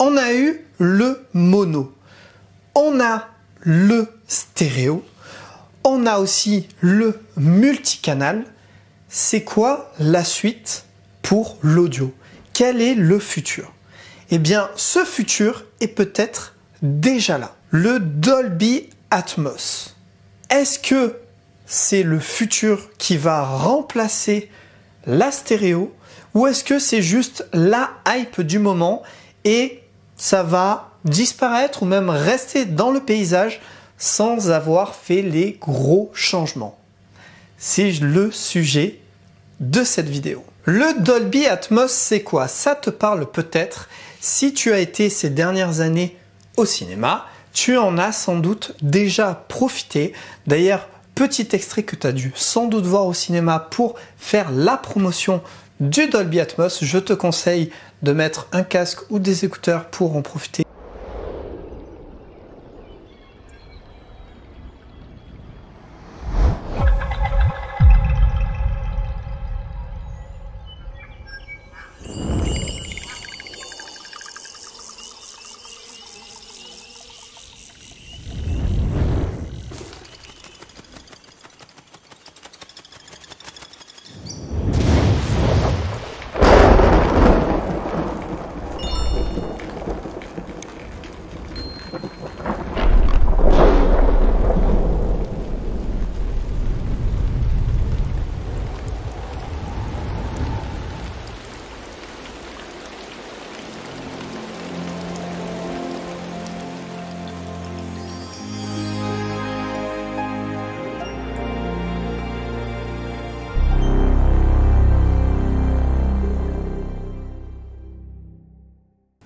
On a eu le mono. On a le stéréo. On a aussi le multicanal. C'est quoi la suite pour l'audio Quel est le futur Eh bien, ce futur est peut-être déjà là. Le Dolby Atmos. Est-ce que c'est le futur qui va remplacer la stéréo ou est-ce que c'est juste la hype du moment et ça va disparaître ou même rester dans le paysage sans avoir fait les gros changements. C'est le sujet de cette vidéo. Le Dolby Atmos, c'est quoi Ça te parle peut-être si tu as été ces dernières années au cinéma, tu en as sans doute déjà profité. D'ailleurs, petit extrait que tu as dû sans doute voir au cinéma pour faire la promotion du Dolby Atmos, je te conseille de mettre un casque ou des écouteurs pour en profiter.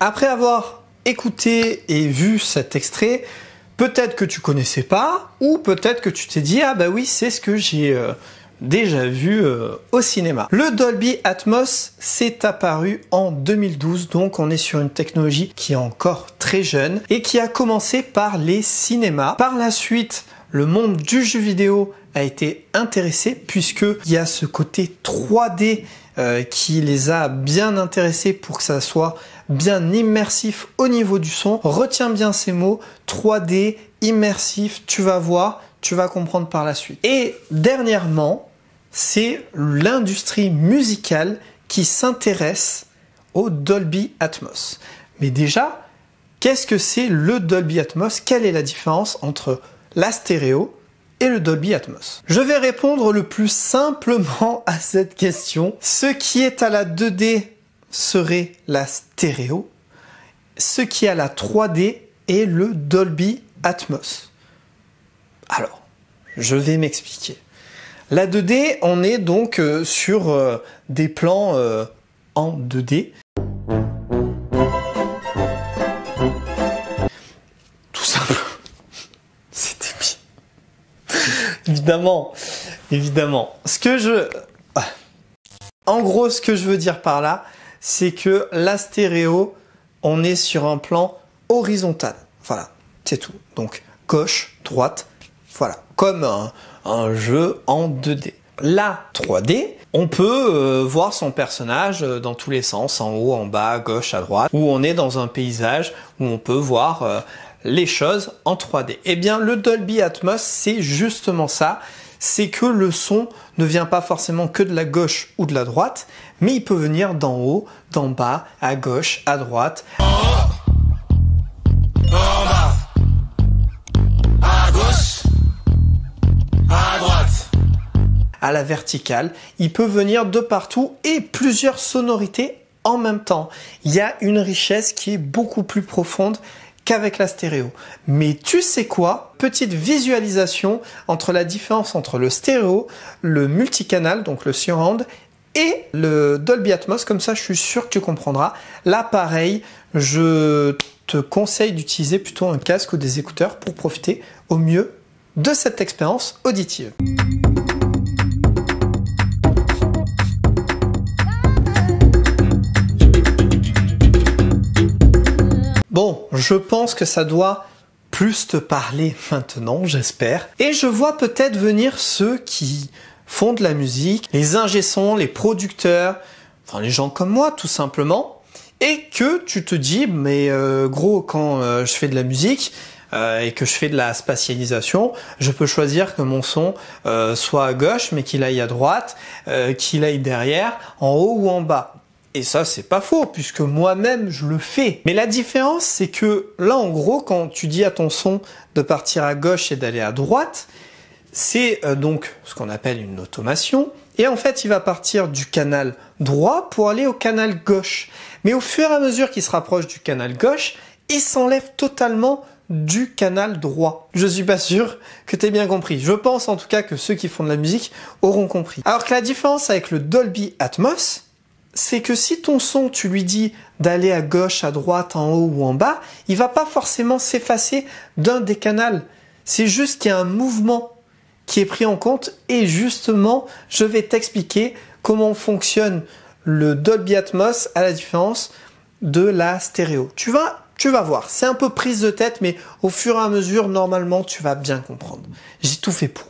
Après avoir écouté et vu cet extrait, peut-être que tu connaissais pas, ou peut-être que tu t'es dit ah bah oui c'est ce que j'ai euh, déjà vu euh, au cinéma. Le Dolby Atmos s'est apparu en 2012, donc on est sur une technologie qui est encore très jeune et qui a commencé par les cinémas. Par la suite, le monde du jeu vidéo a été intéressé puisque il y a ce côté 3D euh, qui les a bien intéressés pour que ça soit bien immersif au niveau du son. Retiens bien ces mots, 3D, immersif, tu vas voir, tu vas comprendre par la suite. Et dernièrement, c'est l'industrie musicale qui s'intéresse au Dolby Atmos. Mais déjà, qu'est-ce que c'est le Dolby Atmos Quelle est la différence entre la stéréo et le Dolby Atmos Je vais répondre le plus simplement à cette question. Ce qui est à la 2D serait la stéréo, ce qui a la 3D et le Dolby Atmos. Alors, je vais m'expliquer. La 2D, on est donc euh, sur euh, des plans euh, en 2D. Tout simplement. c'était bien. évidemment. Évidemment. Ce que je... En gros, ce que je veux dire par là, c'est que la stéréo, on est sur un plan horizontal. Voilà, c'est tout. Donc gauche, droite, voilà, comme un, jeu en 2D. La 3D, on peut euh, voir son personnage euh, dans tous les sens, en haut, en bas, gauche, à droite, ou on est dans un paysage où on peut voir euh, les choses en 3D. Eh bien, le Dolby Atmos, c'est justement ça c'est que le son ne vient pas forcément que de la gauche ou de la droite, mais il peut venir d'en haut, d'en bas, à gauche, à droite. droite. À la verticale, il peut venir de partout et plusieurs sonorités en même temps. Il y a une richesse qui est beaucoup plus profonde qu'avec la stéréo. Mais tu sais quoi Petite visualisation entre la différence entre le stéréo, le multicanal, donc le surround, et le Dolby Atmos, comme ça je suis sûr que tu comprendras. Là pareil, je te conseille d'utiliser plutôt un casque ou des écouteurs pour profiter au mieux de cette expérience auditive. Bon, je pense que ça doit plus te parler maintenant, j'espère. Et je vois peut-être venir ceux qui font de la musique, les ingé les producteurs, enfin les gens comme moi tout simplement, et que tu te dis, mais euh, gros, quand euh, je fais de la musique, euh, et que je fais de la spatialisation, je peux choisir que mon son soit à gauche, mais qu'il aille à droite, qu'il aille derrière, en haut ou en bas. Et ça, c'est pas faux, puisque moi-même, je le fais. Mais la différence, c'est que là, en gros, quand tu dis à ton son de partir à gauche et d'aller à droite, c'est euh, donc ce qu'on appelle une automation. Et en fait, il va partir du canal droit pour aller au canal gauche. Mais au fur et à mesure qu'il se rapproche du canal gauche, il s'enlève totalement du canal droit. Je suis pas sûr que t'aies bien compris. Je pense en tout cas que ceux qui font de la musique auront compris. Alors que la différence avec le Dolby Atmos, c'est que si ton son, tu lui dis d'aller à gauche, à droite, en haut ou en bas, il va pas forcément s'effacer d'un des canaux. C'est juste qu'il y a un mouvement qui est pris en compte et justement, je vais t'expliquer comment fonctionne le Dolby Atmos à la différence de la stéréo. Tu vas tu vas voir, c'est un peu prise de tête mais au fur et à mesure normalement tu vas bien comprendre. J'ai tout fait pour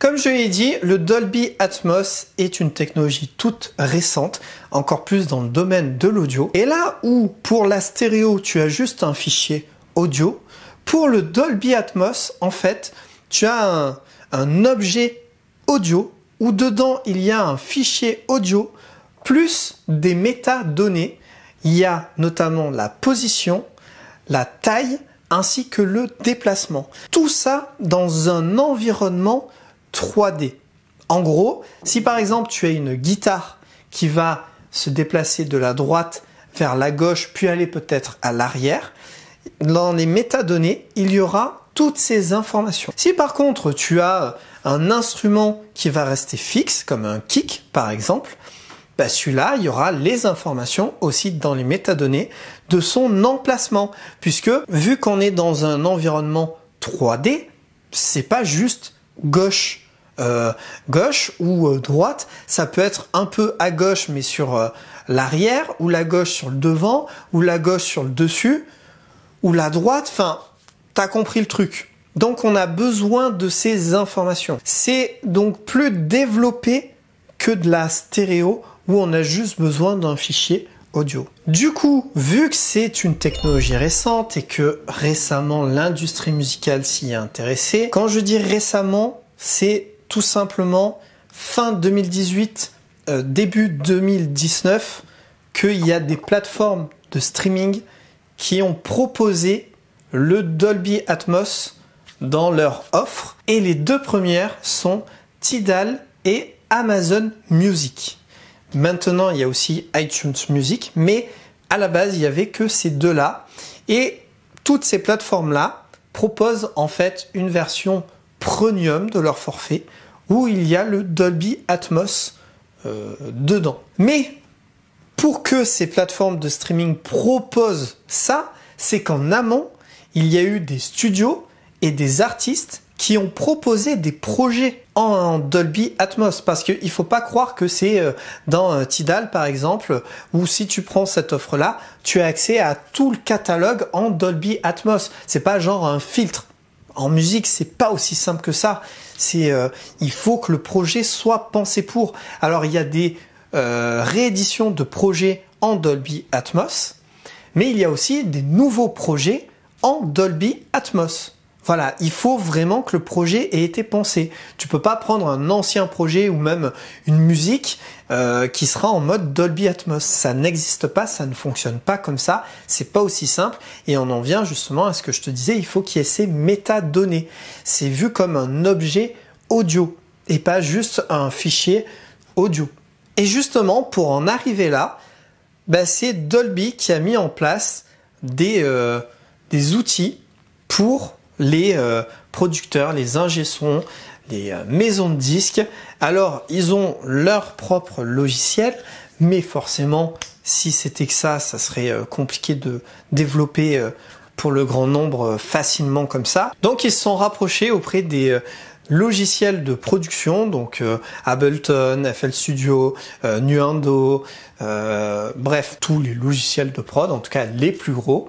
comme je l'ai dit, le Dolby Atmos est une technologie toute récente, encore plus dans le domaine de l'audio. Et là où pour la stéréo tu as juste un fichier audio, pour le Dolby Atmos, en fait, tu as un, objet audio où dedans il y a un fichier audio plus des métadonnées. Il y a notamment la position, la taille ainsi que le déplacement. Tout ça dans un environnement 3D. En gros, si par exemple tu as une guitare qui va se déplacer de la droite vers la gauche, puis aller peut-être à l'arrière, dans les métadonnées, il y aura toutes ces informations. Si par contre tu as euh, un instrument qui va rester fixe, comme un kick par exemple, bah, celui-là, il y aura les informations aussi dans les métadonnées de son emplacement, puisque vu qu'on est dans un environnement 3D, c'est pas juste gauche euh, gauche ou euh, droite, ça peut être un peu à gauche mais sur euh, l'arrière, ou la gauche sur le devant, ou la gauche sur le dessus, ou la droite, enfin, t'as compris le truc. Donc on a besoin de ces informations. C'est donc plus développé que de la stéréo où on a juste besoin d'un fichier du coup, vu que c'est une technologie récente et que récemment l'industrie musicale s'y est intéressée, quand je dis récemment, c'est tout simplement fin 2018, euh, début 2019, qu'il y a des plateformes de streaming qui ont proposé le Dolby Atmos dans leur offre. Et les deux premières sont Tidal et Amazon Music. Maintenant, il y a aussi iTunes Music, mais à la base, il n'y avait que ces deux-là. Et toutes ces plateformes-là proposent en fait une version premium de leur forfait où il y a le Dolby Atmos euh, dedans. Mais pour que ces plateformes de streaming proposent ça, c'est qu'en amont, il y a eu des studios et des artistes qui ont proposé des projets en Dolby Atmos parce qu'il ne faut pas croire que c'est euh, dans euh, Tidal par exemple où si tu prends cette offre là tu as accès à tout le catalogue en Dolby Atmos n'est pas genre un filtre en musique n'est pas aussi simple que ça euh, il faut que le projet soit pensé pour alors il y a des rééditions de projets en Dolby Atmos mais il y a aussi des nouveaux projets en Dolby Atmos voilà, il faut vraiment que le projet ait été pensé. Tu peux pas prendre un ancien projet ou même une musique euh, qui sera en mode Dolby Atmos. Ça n'existe pas, ça ne fonctionne pas comme ça, c'est pas aussi simple et on en vient justement à ce que je te disais, il faut qu'il y ait ces métadonnées. C'est vu comme un objet audio et pas juste un fichier audio. Et justement, pour en arriver là, bah, c'est Dolby qui a mis en place des euh, outils pour les euh, producteurs, les ingé les euh, maisons de disques. Alors, ils ont leur propre logiciel, mais forcément, si c'était que ça, ça serait euh, compliqué de développer pour le grand nombre facilement comme ça. Donc, ils se sont rapprochés auprès des logiciels de production, donc Ableton, FL Studio, Nuendo, bref, tous les logiciels de prod, en tout cas les plus gros,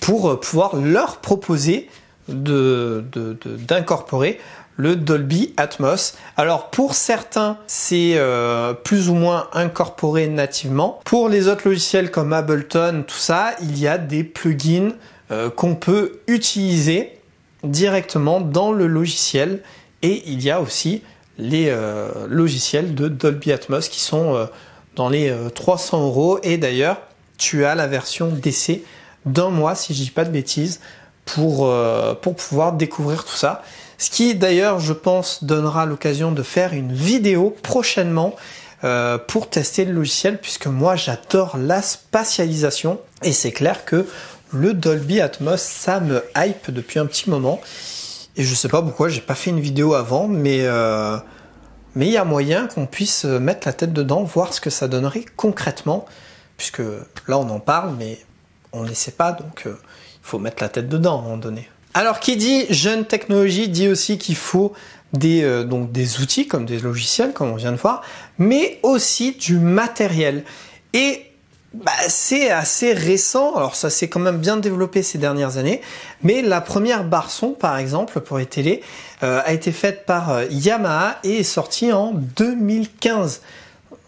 pour pouvoir leur proposer d'incorporer le Dolby Atmos. Alors pour certains, c'est euh, plus ou moins incorporé nativement. Pour les autres logiciels comme Ableton, tout ça, il y a des plugins euh, qu'on peut utiliser directement dans le logiciel. Et il y a aussi les euh, logiciels de Dolby Atmos qui sont dans les 300 euros. Et d'ailleurs, tu as la version d'essai d'un mois, si je dis pas de bêtises, pour, euh, pour pouvoir découvrir tout ça. Ce qui d'ailleurs, je pense, donnera l'occasion de faire une vidéo prochainement euh, pour tester le logiciel, puisque moi j'adore la spatialisation, et c'est clair que le Dolby Atmos, ça me hype depuis un petit moment. Et je sais pas pourquoi j'ai pas fait une vidéo avant, mais euh, mais il y a moyen qu'on puisse mettre la tête dedans, voir ce que ça donnerait concrètement, puisque là on en parle, mais on ne sait pas, donc faut mettre la tête dedans à un moment donné. Alors qui dit jeune technologie dit aussi qu'il faut des, euh, donc des outils comme des logiciels, comme on vient de voir, mais aussi du matériel. Et bah, c'est assez récent, alors ça s'est quand même bien développé ces dernières années, mais la première barson, par exemple pour les télés euh, a été faite par euh, Yamaha et est sortie en 2015.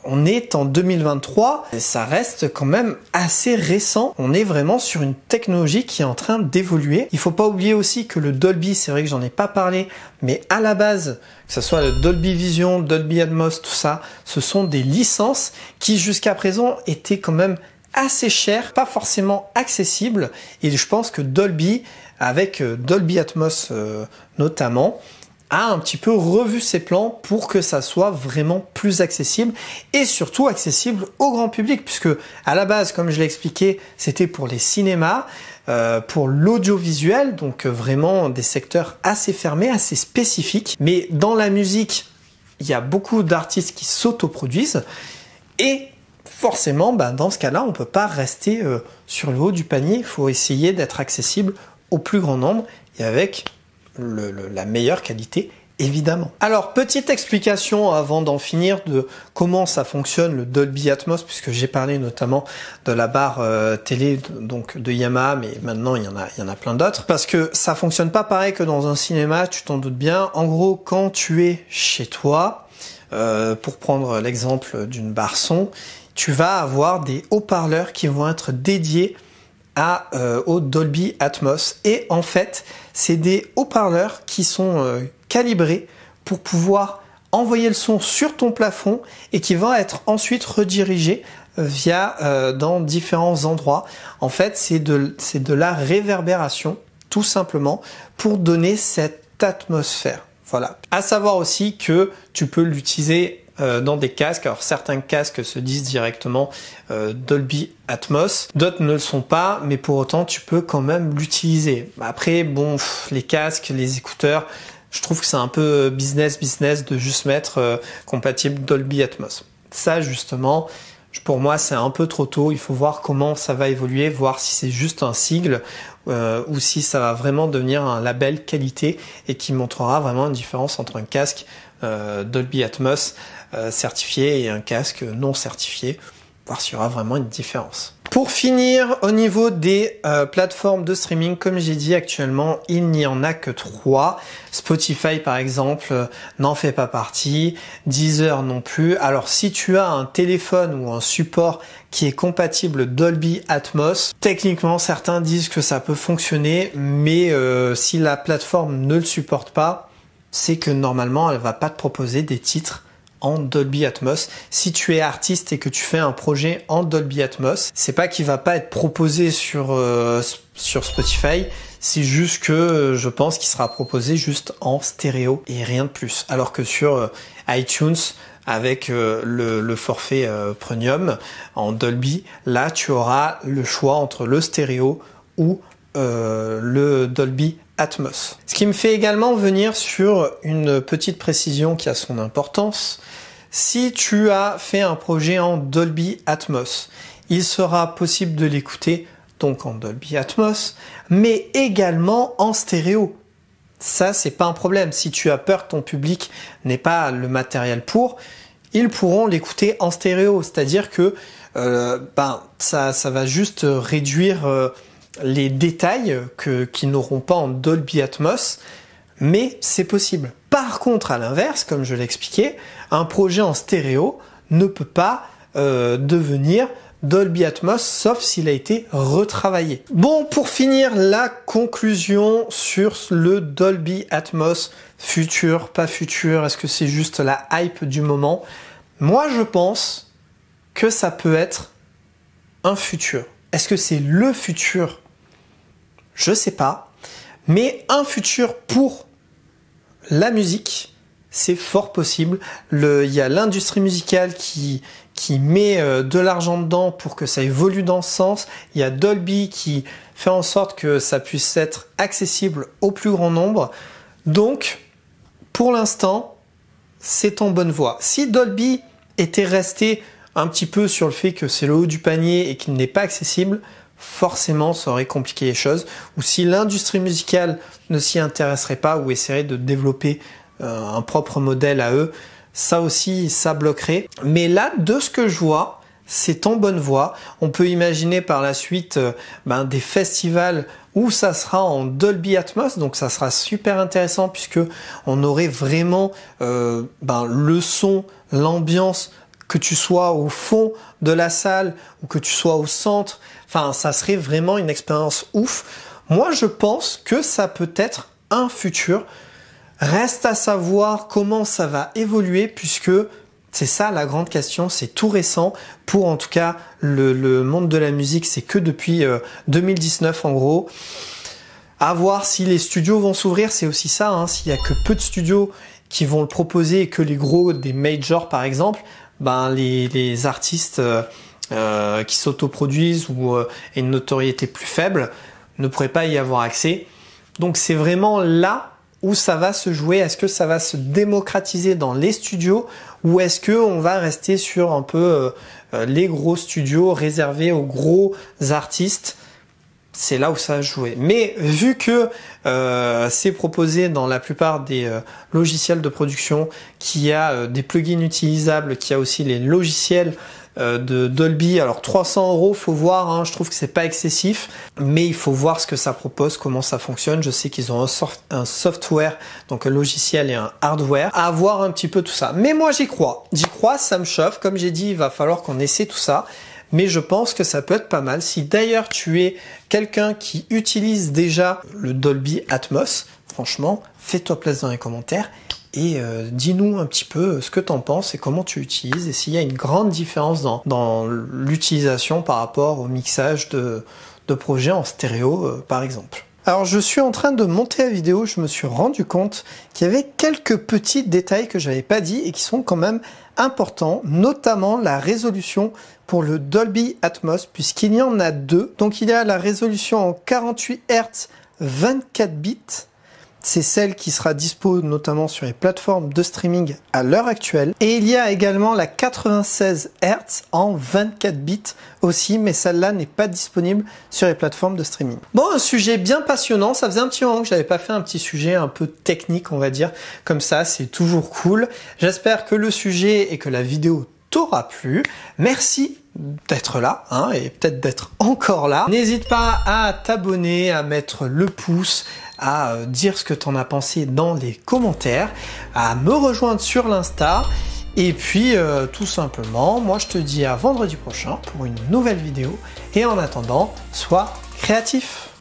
On est en 2023, et ça reste quand même assez récent. On est vraiment sur une technologie qui est en train d'évoluer. Il faut pas oublier aussi que le Dolby, c'est vrai que j'en ai pas parlé, mais à la base, que ce soit le Dolby Vision, Dolby Atmos, tout ça, ce sont des licences qui jusqu'à présent étaient quand même assez chères, pas forcément accessibles. Et je pense que Dolby, avec euh, Dolby Atmos euh, notamment, a un petit peu revu ses plans pour que ça soit vraiment plus accessible et surtout accessible au grand public puisque à la base, comme je l'ai expliqué, c'était pour les cinémas, euh, pour l'audiovisuel, donc vraiment des secteurs assez fermés, assez spécifiques. Mais dans la musique, il y a beaucoup d'artistes qui s'autoproduisent et forcément, bah, dans ce cas-là, on ne peut pas rester euh, sur le haut du panier, il faut essayer d'être accessible au plus grand nombre et avec la meilleure qualité évidemment. Alors, petite explication avant d'en finir de comment ça fonctionne le Dolby Atmos, puisque j'ai parlé notamment de la barre euh, télé donc de Yamaha, mais maintenant il y en a, il y en a plein d'autres, parce que ça fonctionne pas pareil que dans un cinéma, tu t'en doutes bien. En gros, quand tu es chez toi, euh, pour prendre l'exemple d'une barre son, tu vas avoir des haut-parleurs qui vont être dédiés à, euh, au Dolby Atmos. Et en fait, c'est des haut-parleurs qui sont euh, calibrés pour pouvoir envoyer le son sur ton plafond et qui va être ensuite redirigé euh, via dans différents endroits. En fait, c'est de, c'est de la réverbération, tout simplement, pour donner cette atmosphère. Voilà. À savoir aussi que tu peux l'utiliser euh, dans des casques. Alors certains casques se disent directement euh, Dolby Atmos, d'autres ne le sont pas, mais pour autant tu peux quand même l'utiliser. Après, bon, les casques, les écouteurs, je trouve que c'est un peu business business de juste mettre euh, compatible Dolby Atmos. Ça justement, pour moi, c'est un peu trop tôt. Il faut voir comment ça va évoluer, voir si c'est juste un sigle ou si ça va vraiment devenir un label qualité et qui montrera vraiment une différence entre un casque Dolby Atmos euh, certifié et un casque non certifié, voir s'il y aura vraiment une différence. Pour finir, au niveau des euh, plateformes de streaming, comme j'ai dit actuellement, il n'y en a que trois. Spotify, par exemple, euh, n'en fait pas partie. Deezer non plus. Alors, si tu as un téléphone ou un support qui est compatible Dolby Atmos, techniquement, certains disent que ça peut fonctionner, mais si la plateforme ne le supporte pas, c'est que normalement, elle va pas te proposer des titres Dolby Atmos. Si tu es artiste et que tu fais un projet en Dolby Atmos, c'est pas qu'il va pas être proposé sur euh, sur Spotify, c'est juste que euh, je pense qu'il sera proposé juste en stéréo et rien de plus. Alors que sur euh, iTunes, avec le, le forfait Premium en Dolby, là tu auras le choix entre le stéréo ou euh, le Dolby Atmos. Ce qui me fait également venir sur une petite précision qui a son importance. Si tu as fait un projet en Dolby Atmos, il sera possible de l'écouter donc en Dolby Atmos, mais également en stéréo. Ça, c'est pas un problème. Si tu as peur que ton public n'ait pas le matériel pour, ils pourront l'écouter en stéréo. C'est-à-dire que euh, ben, ça, ça va juste réduire euh, les détails que, qui n'auront pas en Dolby Atmos, mais c'est possible. Par contre, à l'inverse, comme je l'expliquais, un projet en stéréo ne peut pas euh, devenir Dolby Atmos, sauf s'il a été retravaillé. Bon, pour finir, la conclusion sur le Dolby Atmos, futur, pas futur, est-ce que c'est juste la hype du moment Moi, je pense que ça peut être un futur. Est-ce que c'est le futur je sais pas. Mais un futur pour la musique, c'est fort possible. il y a l'industrie musicale qui, qui met euh, de l'argent dedans pour que ça évolue dans ce sens. Il y a Dolby qui fait en sorte que ça puisse être accessible au plus grand nombre. Donc, pour l'instant, c'est en bonne voie. Si Dolby était resté un petit peu sur le fait que c'est le haut du panier et qu'il n'est pas accessible, forcément ça aurait compliqué les choses, ou si l'industrie musicale ne s'y intéresserait pas ou essaierait de développer euh, un propre modèle à eux, ça aussi ça bloquerait. Mais là, de ce que je vois, c'est en bonne voie. On peut imaginer par la suite euh, ben, des festivals où ça sera en Dolby Atmos, donc ça sera super intéressant puisque on aurait vraiment euh, ben, le son, l'ambiance, que tu sois au fond de la salle ou que tu sois au centre, Enfin, ça serait vraiment une expérience ouf. Moi, je pense que ça peut être un futur. Reste à savoir comment ça va évoluer puisque c'est ça la grande question, c'est tout récent. Pour en tout cas le, monde de la musique, c'est que depuis 2019 euh, en gros. À voir si les studios vont s'ouvrir, c'est aussi ça. Hein. S'il y a que peu de studios qui vont le proposer et que les gros des majors par exemple, ben les, artistes euh, euh, qui s'autoproduisent ou euh, une notoriété plus faible ne pourrait pas y avoir accès. Donc c'est vraiment là où ça va se jouer. Est-ce que ça va se démocratiser dans les studios ou est-ce que on va rester sur un peu euh, les gros studios réservés aux gros artistes c'est là où ça a joué. Mais vu que euh, c'est proposé dans la plupart des euh, logiciels de production, qui a euh, des plugins utilisables, qui a aussi les logiciels de Dolby, alors 300 euros, faut voir. Hein, je trouve que c'est pas excessif, mais il faut voir ce que ça propose, comment ça fonctionne. Je sais qu'ils ont un, un software, donc un logiciel et un hardware. À voir un petit peu tout ça. Mais moi j'y crois, j'y crois, ça me chauffe. Comme j'ai dit, il va falloir qu'on essaie tout ça mais je pense que ça peut être pas mal. Si d'ailleurs tu es quelqu'un qui utilise déjà le Dolby Atmos, franchement, fais-toi place dans les commentaires et euh, dis-nous un petit peu euh, ce que tu en penses et comment tu utilises et s'il y a une grande différence dans, l'utilisation par rapport au mixage de, projets en stéréo euh, par exemple. Alors je suis en train de monter la vidéo, je me suis rendu compte qu'il y avait quelques petits détails que je n'avais pas dit et qui sont quand même importants, notamment la résolution pour le Dolby Atmos puisqu'il y en a deux. Donc il y a la résolution en 48 Hz 24 bits c'est celle qui sera dispo notamment sur les plateformes de streaming à l'heure actuelle. Et il y a également la 96 Hz en 24 bits aussi, mais celle-là n'est pas disponible sur les plateformes de streaming. Bon, un sujet bien passionnant. Ça faisait un petit moment que j'avais pas fait un petit sujet un peu technique, on va dire. Comme ça, c'est toujours cool. J'espère que le sujet et que la vidéo t'aura plu. Merci d'être là hein, et peut-être d'être encore là. N'hésite pas à t'abonner, à mettre le pouce, à euh, dire ce que tu en as pensé dans les commentaires, à me rejoindre sur l'Insta. Et puis, euh, tout simplement, moi je te dis à vendredi prochain pour une nouvelle vidéo. Et en attendant, sois créatif